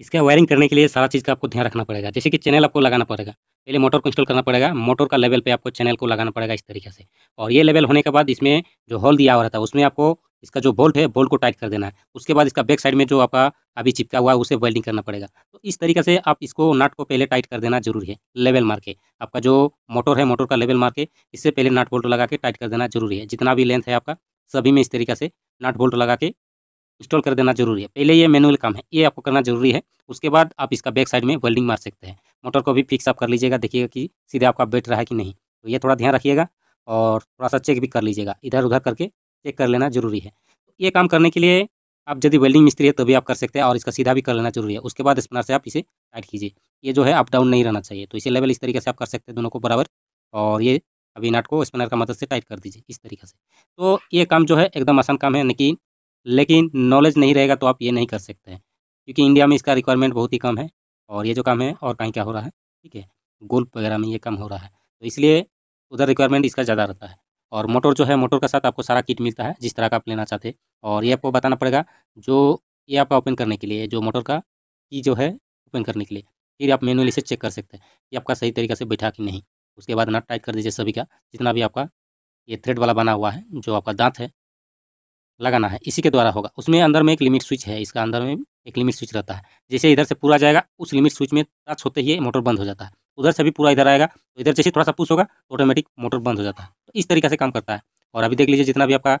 इसका वायरिंग करने के लिए सारा चीज़ का आपको ध्यान रखना पड़ेगा जैसे कि चैनल आपको लगाना पड़ेगा पहले मोटर को इंस्टॉल करना पड़ेगा मोटर का लेवल पे आपको चैनल को लगाना पड़ेगा इस तरीके से और ये लेवल होने के बाद इसमें जो होल दिया हुआ रहता है उसमें आपको इसका जो बोल्ट है बोल्ट को टाइट कर देना है उसके बाद इसका बैक साइड में जो आपका अभी चिपका हुआ है उसे वेल्डिंग करना पड़ेगा तो इस तरीके से आप इसको नट को पहले टाइट कर देना जरूरी है लेवल मार के आपका जो मोटर है मोटर का लेवल मार के इससे पहले नट बोल्ट लगा के टाइट कर देना जरूरी है जितना भी लेंथ है आपका सभी में इस तरीके से नट बोल्ट लगा के इंस्टॉल कर देना जरूरी है पहले ये मैनुअल काम है ये आपको करना जरूरी है उसके बाद आप इसका बैक साइड में वेल्डिंग मार सकते हैं मोटर को भी फिक्स आप कर लीजिएगा देखिएगा कि सीधे आपका बैठ रहा है कि नहीं तो ये थोड़ा ध्यान रखिएगा और थोड़ा सा चेक भी कर लीजिएगा इधर उधर करके चेक कर लेना जरूरी है ये काम करने के लिए आप यदि वेल्डिंग मिस्त्री है तो भी आप कर सकते हैं और इसका सीधा भी कर लेना जरूरी है उसके बाद स्पिनर से आप इसे टाइट कीजिए ये जो है अप डाउन नहीं रहना चाहिए तो इसे लेवल इस तरीके से आप कर सकते हैं दोनों को बराबर और ये अभी नाट को स्पिनर का मदद से टाइट कर दीजिए इस तरीके से तो ये काम जो है एकदम आसान काम है लेकिन कि लेकिन नॉलेज नहीं रहेगा तो आप ये नहीं कर सकते हैं क्योंकि इंडिया में इसका रिक्वायरमेंट बहुत ही कम है और ये जो काम है और कहीं क्या हो रहा है ठीक है गोल्फ वगैरह में ये कम हो रहा है तो इसलिए उधर रिक्वायरमेंट इसका ज़्यादा रहता है और मोटर जो है मोटर के साथ आपको सारा किट मिलता है जिस तरह का आप लेना चाहते हैं और ये आपको बताना पड़ेगा जो ये आपका ओपन करने के लिए जो मोटर का की जो है ओपन करने के लिए फिर आप मैनुअली से चेक कर सकते हैं कि आपका सही तरीके से बैठा कि नहीं उसके बाद नट टाइट कर दीजिए सभी का जितना भी आपका ये थ्रेड वाला बना हुआ है जो आपका दांत है लगाना है इसी के द्वारा होगा उसमें अंदर में एक लिमिट स्विच है इसका अंदर में एक लिमिट स्विच रहता है जैसे इधर से पूरा जाएगा उस लिमिट स्विच में टच होते ही मोटर बंद हो जाता है उधर से भी पूरा इधर आएगा तो इधर जैसे थोड़ा सा पुश होगा तो ऑटोमेटिक मोटर बंद हो जाता है तो इस तरीके से काम करता है और अभी देख लीजिए जितना भी आपका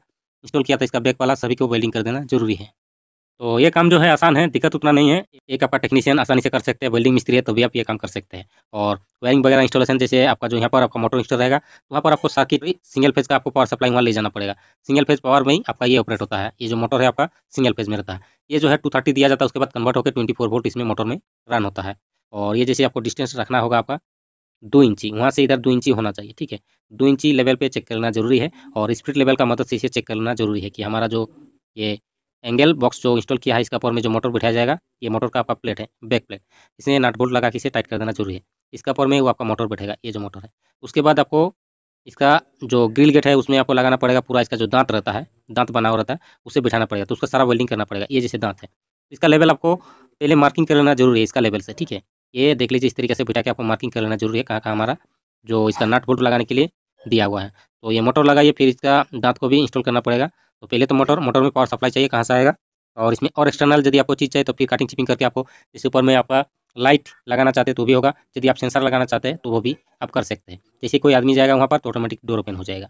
इंस्टॉल किया था इसका बैक वाला सभी को वेल्डिंग कर देना जरूरी है तो ये काम जो है आसान है दिक्कत उतना नहीं है एक आपका टेक्नीशियन आसानी से कर सकते हैं वेल्डिंग मिस्त्री है तो भी आप ये काम कर सकते हैं और वायरिंग वगैरह इंस्टॉलेशन जैसे आपका जो यहाँ पर आपका मोटर इंस्टॉल रहेगा तो वहाँ पर आपको सर्किट सिंगल फेज का आपको पावर सप्लाई वहाँ ले जाना पड़ेगा सिंगल फेज पावर में ही आपका ये ऑपरेट होता है ये जो मोटर है आपका सिंगल फेज में रहता है ये जो है टू दिया जाता है उसके बाद कन्वर्ट होकर ट्वेंटी वोल्ट इसमें मोटर में रन होता है और ये जैसे आपको डिस्टेंस रखना होगा आपका दो इंची वहाँ से इधर दो इंची होना चाहिए ठीक है दो इंची लेवल पे चेक करना जरूरी है और स्प्रिट लेवल का मदद मतलब से इसे चेक करना जरूरी है कि हमारा जो ये एंगल बॉक्स जो इंस्टॉल किया है इसका ऊपर में जो मोटर बैठाया जाएगा ये मोटर का आपका प्लेट है बैक प्लेट इसमें नट बोल्ट लगा के इसे टाइट कर देना जरूरी है इसका ऊपर में वो आपका मोटर बैठेगा ये जो मोटर है उसके बाद आपको इसका जो ग्रिल गेट है उसमें आपको लगाना पड़ेगा पूरा इसका जो दांत रहता है दांत बना हुआ रहता है उसे बिठाना पड़ेगा तो उसका सारा वेल्डिंग करना पड़ेगा ये जैसे दांत है इसका लेवल आपको पहले मार्किंग कर लेना जरूरी है इसका लेवल से ठीक है ये देख लीजिए इस तरीके से बिठा के आपको मार्किंग कर लेना जरूरी है कहाँ कहाँ हमारा जो इसका नट बोल्ट लगाने के लिए दिया हुआ है तो ये मोटर लगाइए फिर इसका दांत को भी इंस्टॉल करना पड़ेगा तो पहले तो मोटर मोटर में पावर सप्लाई चाहिए कहाँ से आएगा और इसमें और एक्सटर्नल यदि आपको चीज़ चाहिए तो फिर कटिंग चिपिंग करके आपको इसके ऊपर में आपका लाइट लगाना चाहते हैं तो भी होगा यदि आप सेंसर लगाना चाहते हैं तो वो भी आप कर सकते हैं जैसे कोई आदमी जाएगा वहाँ पर तो ऑटोमेटिक डोर ओपन हो जाएगा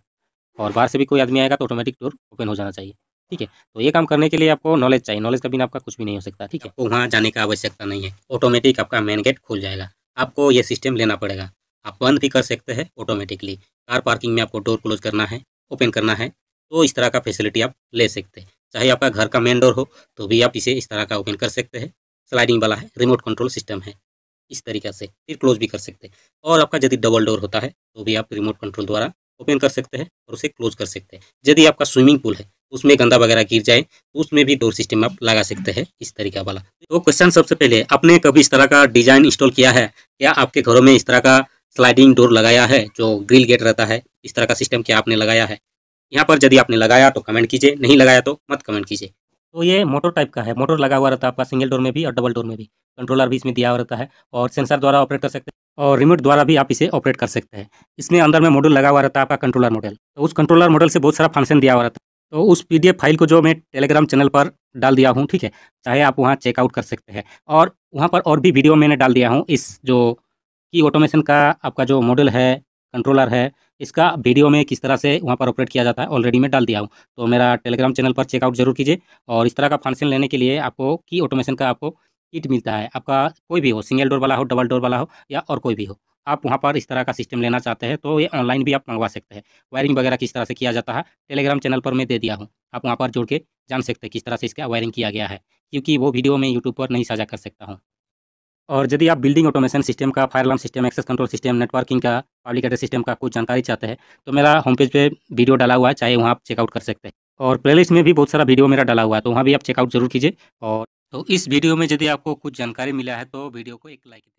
और बाहर से भी कोई आदमी आएगा तो ऑटोमेटिक डोर ओपन हो जाना चाहिए ठीक है तो ये काम करने के लिए आपको नॉलेज चाहिए नॉलेज का बिना आपका कुछ भी नहीं हो सकता ठीक है तो वहाँ जाने का आवश्यकता नहीं है ऑटोमेटिक आपका मेन गेट खुल जाएगा आपको ये सिस्टम लेना पड़ेगा आप बंद भी कर सकते हैं ऑटोमेटिकली कार पार्किंग में आपको डोर क्लोज करना है ओपन करना है तो इस तरह का फैसिलिटी आप ले सकते हैं चाहे आपका घर का मेन डोर हो तो भी आप इसे इस तरह का ओपन कर सकते हैं स्लाइडिंग वाला है रिमोट कंट्रोल सिस्टम है इस तरीके से फिर क्लोज भी कर सकते हैं और आपका यदि डबल डोर होता है तो भी आप रिमोट कंट्रोल द्वारा ओपन कर सकते हैं और उसे क्लोज कर सकते हैं यदि आपका स्विमिंग पूल है उसमें गंदा वगैरह गिर जाए तो उसमें भी डोर सिस्टम आप लगा सकते हैं इस तरीका वाला तो क्वेश्चन सबसे पहले आपने कभी इस तरह का डिजाइन इंस्टॉल किया है क्या आपके घरों में इस तरह का स्लाइडिंग डोर लगाया है जो ग्रिल गेट रहता है इस तरह का सिस्टम क्या आपने लगाया है यहाँ पर यदि आपने लगाया तो कमेंट कीजिए नहीं लगाया तो मत कमेंट कीजिए तो ये मोटर टाइप का है मोटर लगा हुआ रहता है आपका सिंगल डोर में भी और डबल डोर में भी कंट्रोलर भी इसमें दिया हुआ रहता है और सेंसर द्वारा ऑपरेट कर सकते हैं और रिमोट द्वारा भी आप इसे ऑपरेट कर सकते हैं इसमें अंदर में मॉडल लगा हुआ रहता है आपका कंट्रोलर मॉडल तो उस कंट्रोलर मॉडल से बहुत सारा फंक्शन दिया हुआ रहता है तो उस पी फाइल को जो मैं टेलीग्राम चैनल पर डाल दिया हूँ ठीक है चाहे आप वहाँ चेकआउट कर सकते हैं और वहाँ पर और भी वीडियो मैंने डाल दिया हूँ इस जो की ऑटोमेशन का आपका जो मॉडल है कंट्रोलर है इसका वीडियो में किस तरह से वहाँ पर ऑपरेट किया जाता है ऑलरेडी मैं डाल दिया हूँ तो मेरा टेलीग्राम चैनल पर चेकआउट जरूर कीजिए और इस तरह का फंक्शन लेने के लिए आपको की ऑटोमेशन का आपको किट मिलता है आपका कोई भी हो सिंगल डोर वाला हो डबल डोर वाला हो या और कोई भी हो आप वहाँ पर इस तरह का सिस्टम लेना चाहते हैं तो ये ऑनलाइन भी आप मंगवा सकते हैं वायरिंग वगैरह किस तरह से किया जाता है टेलीग्राम चैनल पर मैं दे दिया हूँ आप वहाँ पर जुड़ के जान सकते हैं किस तरह से इसका वायरिंग किया गया है क्योंकि वो वीडियो मैं यूट्यूब पर नहीं साझा कर सकता हूँ और यदि आप बिल्डिंग ऑटोमेशन सिस्टम का fire alarm system access control system networking का पब्लिक एड्रेस सिस्टम का कुछ जानकारी चाहते हैं तो मेरा होम पेज पर वीडियो डाला हुआ है चाहे वहाँ आप चेकआउट कर सकते हैं और प्लेलिस्ट में भी बहुत सारा वीडियो मेरा डाला हुआ है तो वहाँ भी आप चेकआउट जरूर कीजिए और तो इस वीडियो में यदि आपको कुछ जानकारी मिला है तो वीडियो को एक लाइक